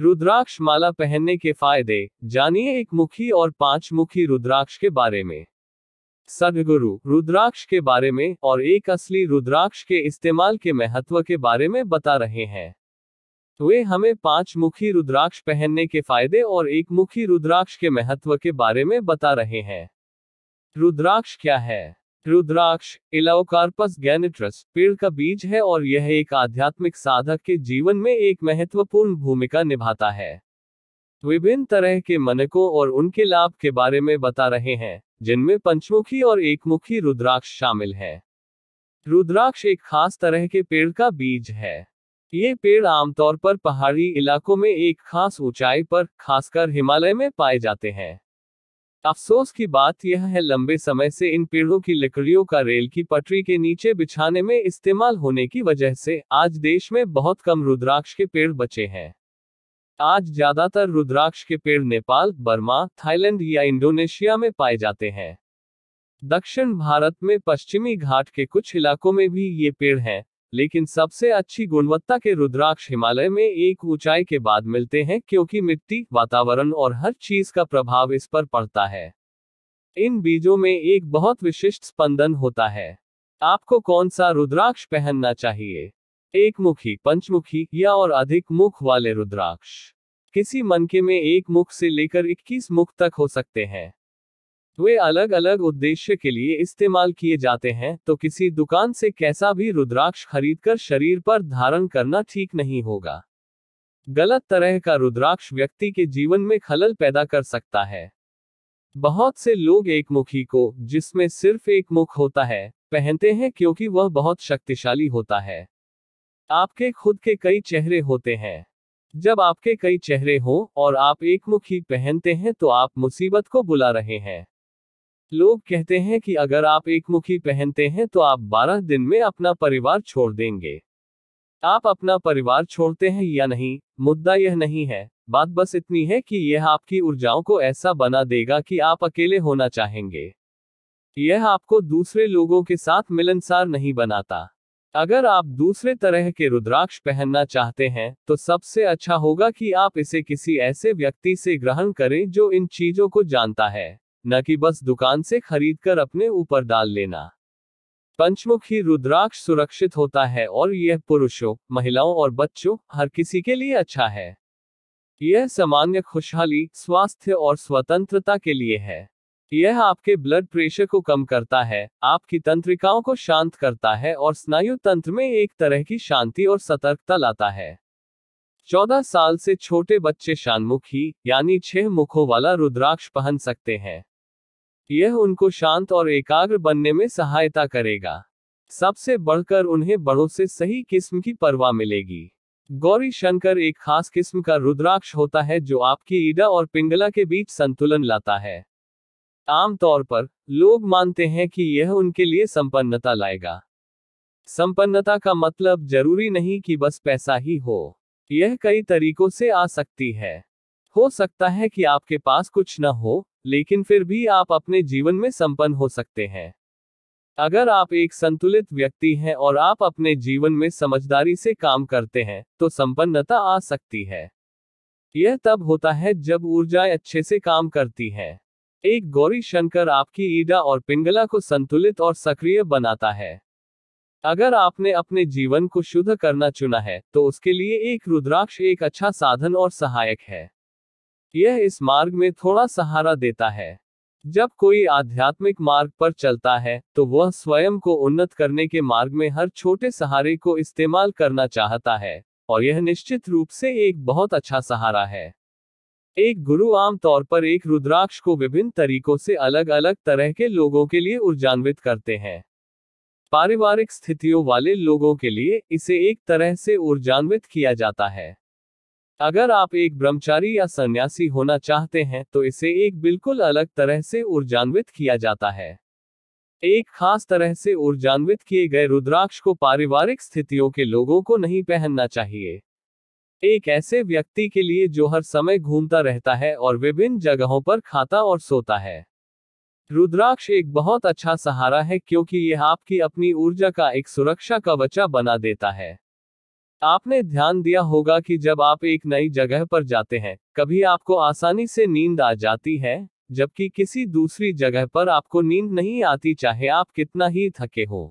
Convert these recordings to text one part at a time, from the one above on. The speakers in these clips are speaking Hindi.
रुद्राक्ष माला पहनने के फायदे जानिए एक मुखी और पांच मुखी रुद्राक्ष के बारे में सदगुरु रुद्राक्ष के बारे में और एक असली रुद्राक्ष के इस्तेमाल के महत्व के बारे में बता रहे हैं वे हमें पांच मुखी रुद्राक्ष पहनने के फायदे और एक मुखी रुद्राक्ष के महत्व के बारे में बता रहे हैं रुद्राक्ष क्या है रुद्राक्ष इलाओकार्पस गैनिट्रस पेड़ का बीज है और यह एक आध्यात्मिक साधक के जीवन में एक महत्वपूर्ण भूमिका निभाता है विभिन्न तरह के मनकों और उनके लाभ के बारे में बता रहे हैं जिनमें पंचमुखी और एकमुखी रुद्राक्ष शामिल है रुद्राक्ष एक खास तरह के पेड़ का बीज है ये पेड़ आमतौर पर पहाड़ी इलाकों में एक खास ऊंचाई पर खासकर हिमालय में पाए जाते हैं अफसोस की बात यह है लंबे समय से इन पेड़ों की लकड़ियों का रेल की पटरी के नीचे बिछाने में इस्तेमाल होने की वजह से आज देश में बहुत कम रुद्राक्ष के पेड़ बचे हैं आज ज्यादातर रुद्राक्ष के पेड़ नेपाल बर्मा थाईलैंड या इंडोनेशिया में पाए जाते हैं दक्षिण भारत में पश्चिमी घाट के कुछ इलाकों में भी ये पेड़ हैं लेकिन सबसे अच्छी गुणवत्ता के रुद्राक्ष हिमालय में एक ऊंचाई के बाद मिलते हैं क्योंकि मिट्टी वातावरण और हर चीज का प्रभाव इस पर पड़ता है इन बीजों में एक बहुत विशिष्ट स्पंदन होता है आपको कौन सा रुद्राक्ष पहनना चाहिए एक मुखी पंचमुखी या और अधिक मुख वाले रुद्राक्ष किसी मनके में एक मुख से लेकर 21 मुख तक हो सकते हैं वे अलग अलग उद्देश्य के लिए इस्तेमाल किए जाते हैं तो किसी दुकान से कैसा भी रुद्राक्ष खरीदकर शरीर पर धारण करना ठीक नहीं होगा गलत तरह का रुद्राक्ष व्यक्ति के जीवन में खलल पैदा कर सकता है बहुत से लोग एक मुखी को जिसमें सिर्फ एक मुख होता है पहनते हैं क्योंकि वह बहुत शक्तिशाली होता है आपके खुद के कई चेहरे होते हैं जब आपके कई चेहरे हों और आप एक मुखी पहनते हैं तो आप मुसीबत को बुला रहे हैं लोग कहते हैं कि अगर आप एक मुखी पहनते हैं तो आप 12 दिन में अपना परिवार छोड़ देंगे आप अपना परिवार छोड़ते हैं या नहीं मुद्दा यह नहीं है बात बस इतनी है कि यह आपकी ऊर्जाओं को ऐसा बना देगा कि आप अकेले होना चाहेंगे यह आपको दूसरे लोगों के साथ मिलनसार नहीं बनाता अगर आप दूसरे तरह के रुद्राक्ष पहनना चाहते हैं तो सबसे अच्छा होगा कि आप इसे किसी ऐसे व्यक्ति से ग्रहण करें जो इन चीजों को जानता है न कि बस दुकान से खरीद कर अपने ऊपर डाल लेना पंचमुखी रुद्राक्ष सुरक्षित होता है और यह पुरुषों महिलाओं और बच्चों हर किसी के लिए अच्छा है यह सामान्य खुशहाली स्वास्थ्य और स्वतंत्रता के लिए है यह आपके ब्लड प्रेशर को कम करता है आपकी तंत्रिकाओं को शांत करता है और स्नायु तंत्र में एक तरह की शांति और सतर्कता लाता है चौदह साल से छोटे बच्चे शानमुखी यानी छह मुखों वाला रुद्राक्ष पहन सकते हैं यह उनको शांत और एकाग्र बनने में सहायता करेगा सबसे बढ़कर उन्हें बड़ों से सही किस्म की परवाह मिलेगी गौरी शंकर एक खास किस्म का रुद्राक्ष होता है जो आपकी ईडा और पिंगला के बीच संतुलन लाता है आमतौर पर लोग मानते हैं कि यह उनके लिए संपन्नता लाएगा संपन्नता का मतलब जरूरी नहीं कि बस पैसा ही हो यह कई तरीकों से आ सकती है हो सकता है कि आपके पास कुछ न हो लेकिन फिर भी आप अपने जीवन में संपन्न हो सकते हैं अगर आप एक संतुलित व्यक्ति हैं और आप अपने जीवन में समझदारी से काम करते हैं तो संपन्नता आ सकती है यह तब होता है जब ऊर्जाएं अच्छे से काम करती हैं एक गौरी शंकर आपकी ईडा और पिंगला को संतुलित और सक्रिय बनाता है अगर आपने अपने जीवन को शुद्ध करना चुना है तो उसके लिए एक रुद्राक्ष एक अच्छा साधन और सहायक है यह इस मार्ग में थोड़ा सहारा देता है जब कोई आध्यात्मिक मार्ग पर चलता है तो वह स्वयं को उन्नत करने के मार्ग में हर छोटे सहारे को इस्तेमाल करना चाहता है और यह निश्चित रूप से एक बहुत अच्छा सहारा है एक गुरु आमतौर पर एक रुद्राक्ष को विभिन्न तरीकों से अलग अलग तरह के लोगों के लिए ऊर्जान्वित करते हैं पारिवारिक स्थितियों वाले लोगों के लिए इसे एक तरह से ऊर्जान्वित किया जाता है अगर आप एक ब्रह्मचारी या सन्यासी होना चाहते हैं तो इसे एक बिल्कुल अलग तरह से ऊर्जान्वित किया जाता है एक खास तरह से ऊर्जान्वित किए गए रुद्राक्ष को पारिवारिक स्थितियों के लोगों को नहीं पहनना चाहिए एक ऐसे व्यक्ति के लिए जो हर समय घूमता रहता है और विभिन्न जगहों पर खाता और सोता है रुद्राक्ष एक बहुत अच्छा सहारा है क्योंकि यह आपकी अपनी ऊर्जा का एक सुरक्षा कवचा बना देता है आपने ध्यान दिया होगा कि जब आप एक नई जगह पर जाते हैं कभी आपको आसानी से नींद आ जाती है जबकि किसी दूसरी जगह पर आपको नींद नहीं आती चाहे आप कितना ही थके हो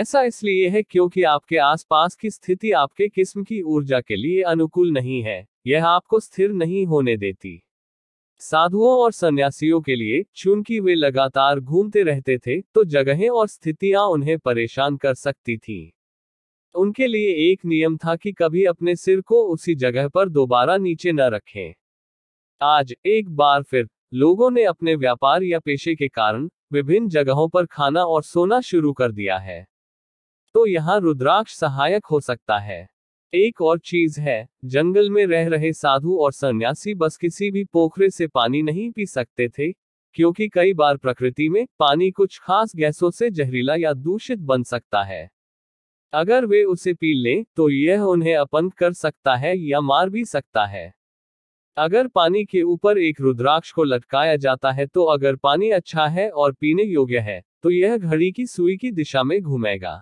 ऐसा इसलिए है क्योंकि आपके आसपास की स्थिति आपके किस्म की ऊर्जा के लिए अनुकूल नहीं है यह आपको स्थिर नहीं होने देती साधुओं और सन्यासियों के लिए चूंकि वे लगातार घूमते रहते थे तो जगहें और स्थितियां उन्हें परेशान कर सकती थीं। तो उनके लिए एक नियम था कि कभी अपने सिर को उसी जगह पर दोबारा नीचे न रखें आज एक बार फिर लोगों ने अपने व्यापार या पेशे के कारण विभिन्न जगहों पर खाना और सोना शुरू कर दिया है तो यहाँ रुद्राक्ष सहायक हो सकता है एक और चीज है जंगल में रह रहे साधु और सन्यासी बस किसी भी पोखरे से पानी नहीं पी सकते थे क्योंकि कई बार प्रकृति में पानी कुछ खास गैसों से जहरीला या दूषित बन सकता है अगर वे उसे पी लें तो यह उन्हें अपंग कर सकता है या मार भी सकता है अगर पानी के ऊपर एक रुद्राक्ष को लटकाया जाता है तो अगर पानी अच्छा है और पीने योग्य है तो यह घड़ी की सुई की दिशा में घूमेगा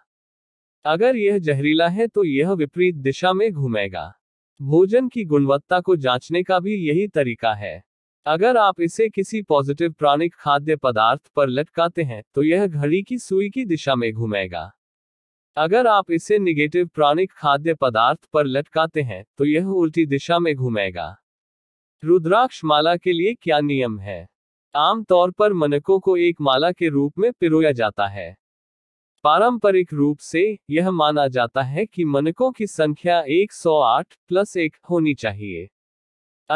अगर यह जहरीला है तो यह विपरीत दिशा में घूमेगा भोजन की गुणवत्ता को जांचने का भी यही तरीका है अगर आप इसे किसी पॉजिटिव प्राणिक खाद्य पदार्थ पर लटकाते हैं तो यह घड़ी की सुई की दिशा में घूमेगा अगर आप इसे निगेटिव प्राणिक खाद्य पदार्थ पर लटकाते हैं तो यह उल्टी दिशा में घूमेगा रुद्राक्ष माला के लिए क्या नियम है आमतौर पर मनकों को एक माला के रूप में पिरोया जाता है पारंपरिक रूप से यह माना जाता है कि मनकों की संख्या 108 प्लस एक होनी चाहिए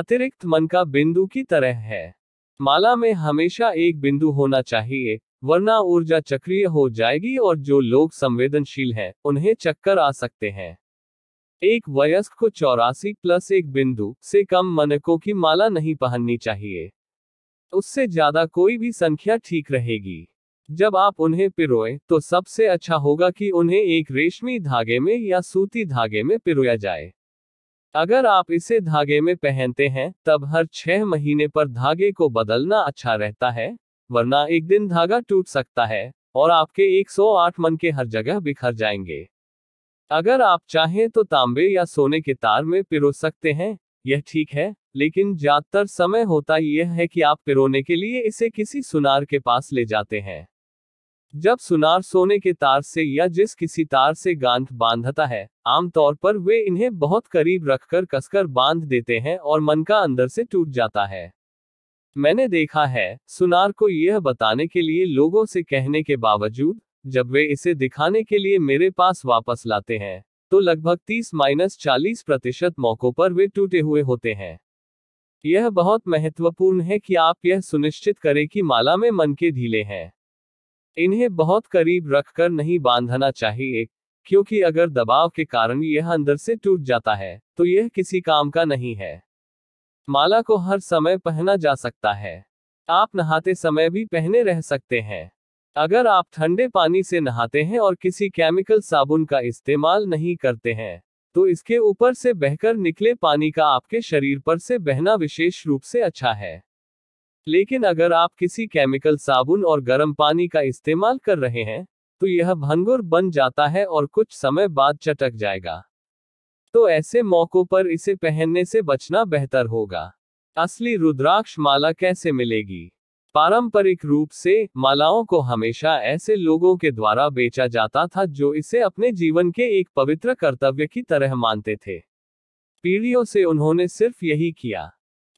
अतिरिक्त मन का बिंदु की तरह है माला में हमेशा एक बिंदु होना चाहिए वरना ऊर्जा चक्रीय हो जाएगी और जो लोग संवेदनशील हैं उन्हें चक्कर आ सकते हैं एक वयस्क को चौरासी प्लस एक बिंदु से कम मनकों की माला नहीं पहननी चाहिए उससे ज्यादा कोई भी संख्या ठीक रहेगी जब आप उन्हें पिरोए तो सबसे अच्छा होगा कि उन्हें एक रेशमी धागे में या सूती धागे में पिरोया जाए अगर आप इसे धागे में पहनते हैं तब हर छह महीने पर धागे को बदलना अच्छा रहता है वरना एक दिन धागा टूट सकता है और आपके 108 मन के हर जगह बिखर जाएंगे अगर आप चाहें तो तांबे या सोने के तार में पिरो सकते हैं यह ठीक है लेकिन ज्यादातर समय होता यह है कि आप पिरोने के लिए इसे किसी सुनार के पास ले जाते हैं जब सुनार सोने के तार से या जिस किसी तार से गांध बांधता है आमतौर पर वे इन्हें बहुत करीब रखकर कसकर बांध देते हैं और मन का अंदर से टूट जाता है मैंने देखा है सुनार को यह बताने के लिए लोगों से कहने के बावजूद जब वे इसे दिखाने के लिए मेरे पास वापस लाते हैं तो लगभग 30 माइनस चालीस प्रतिशत मौकों पर वे टूटे हुए होते हैं यह बहुत महत्वपूर्ण है कि आप यह सुनिश्चित करें कि माला में मन के ढीले हैं इन्हें बहुत करीब रखकर नहीं बांधना चाहिए क्योंकि अगर दबाव के कारण यह अंदर से टूट जाता है तो यह किसी काम का नहीं है माला को हर समय पहना जा सकता है आप नहाते समय भी पहने रह सकते हैं अगर आप ठंडे पानी से नहाते हैं और किसी केमिकल साबुन का इस्तेमाल नहीं करते हैं तो इसके ऊपर से बहकर निकले पानी का आपके शरीर पर से बहना विशेष रूप से अच्छा है लेकिन अगर आप किसी केमिकल साबुन और गर्म पानी का इस्तेमाल कर रहे हैं तो यह भंगुर बन जाता है और कुछ समय बाद चटक जाएगा तो ऐसे मौकों पर इसे पहनने से बचना बेहतर होगा असली रुद्राक्ष माला कैसे मिलेगी पारंपरिक रूप से मालाओं को हमेशा ऐसे लोगों के द्वारा बेचा जाता था जो इसे अपने जीवन के एक पवित्र कर्तव्य की तरह मानते थे पीढ़ियों से उन्होंने सिर्फ यही किया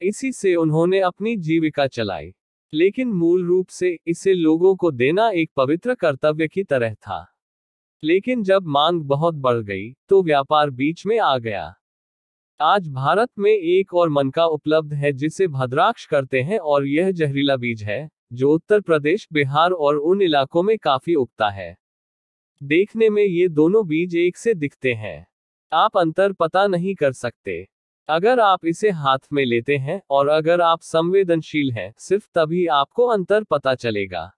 इसी से उन्होंने अपनी जीविका चलाई लेकिन मूल रूप से इसे लोगों को देना एक पवित्र कर्तव्य की तरह था लेकिन जब मांग बहुत बढ़ गई तो व्यापार बीच में आ गया आज भारत में एक और मनका उपलब्ध है जिसे भद्राक्ष करते हैं और यह जहरीला बीज है जो उत्तर प्रदेश बिहार और उन इलाकों में काफी उगता है देखने में ये दोनों बीज एक से दिखते हैं आप अंतर पता नहीं कर सकते अगर आप इसे हाथ में लेते हैं और अगर आप संवेदनशील हैं सिर्फ तभी आपको अंतर पता चलेगा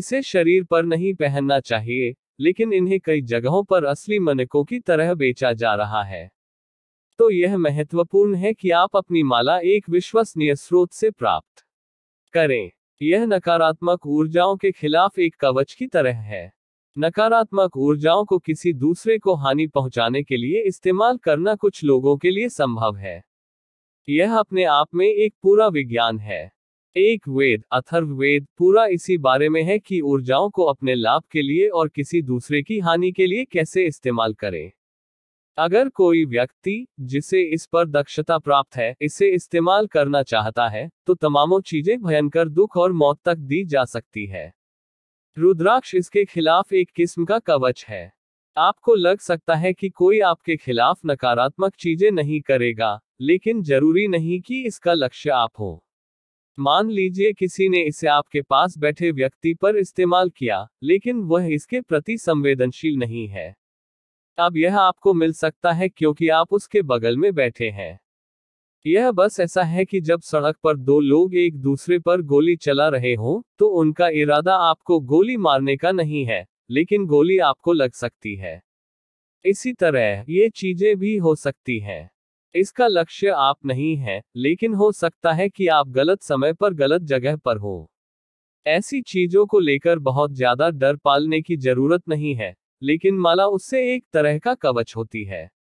इसे शरीर पर नहीं पहनना चाहिए लेकिन इन्हें कई जगहों पर असली मनकों की तरह बेचा जा रहा है तो यह महत्वपूर्ण है कि आप अपनी माला एक विश्वसनीय स्रोत से प्राप्त करें यह नकारात्मक ऊर्जाओं के खिलाफ एक कवच की तरह है नकारात्मक ऊर्जाओं को किसी दूसरे को हानि पहुंचाने के लिए इस्तेमाल करना कुछ लोगों के लिए संभव है यह अपने आप में एक पूरा विज्ञान है एक वेद अथर्ववेद पूरा इसी बारे में है कि ऊर्जाओं को अपने लाभ के लिए और किसी दूसरे की हानि के लिए कैसे इस्तेमाल करें अगर कोई व्यक्ति जिसे इस पर दक्षता प्राप्त है इसे इस्तेमाल करना चाहता है तो तमामों चीजें भयंकर दुख और मौत तक दी जा सकती है रुद्राक्ष इसके खिलाफ एक किस्म का कवच है आपको लग सकता है कि कोई आपके खिलाफ नकारात्मक चीजें नहीं करेगा लेकिन जरूरी नहीं कि इसका लक्ष्य आप हो मान लीजिए किसी ने इसे आपके पास बैठे व्यक्ति पर इस्तेमाल किया लेकिन वह इसके प्रति संवेदनशील नहीं है अब यह आपको मिल सकता है क्योंकि आप उसके बगल में बैठे हैं यह बस ऐसा है कि जब सड़क पर दो लोग एक दूसरे पर गोली चला रहे हों तो उनका इरादा आपको गोली मारने का नहीं है लेकिन गोली आपको लग सकती है इसी तरह ये चीजें भी हो सकती हैं इसका लक्ष्य आप नहीं है लेकिन हो सकता है कि आप गलत समय पर गलत जगह पर हो ऐसी चीजों को लेकर बहुत ज्यादा डर पालने की जरूरत नहीं है लेकिन माला उससे एक तरह का कवच होती है